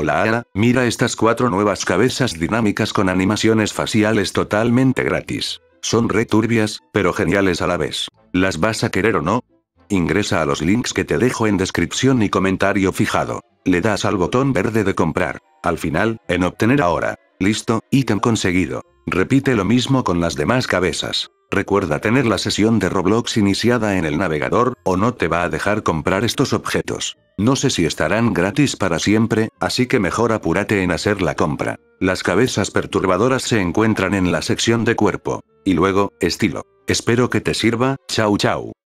Hola Ana, mira estas cuatro nuevas cabezas dinámicas con animaciones faciales totalmente gratis. Son returbias, pero geniales a la vez. ¿Las vas a querer o no? Ingresa a los links que te dejo en descripción y comentario fijado. Le das al botón verde de comprar. Al final, en obtener ahora. Listo, ítem conseguido. Repite lo mismo con las demás cabezas. Recuerda tener la sesión de Roblox iniciada en el navegador, o no te va a dejar comprar estos objetos. No sé si estarán gratis para siempre, así que mejor apúrate en hacer la compra. Las cabezas perturbadoras se encuentran en la sección de cuerpo. Y luego, estilo. Espero que te sirva, chau chau.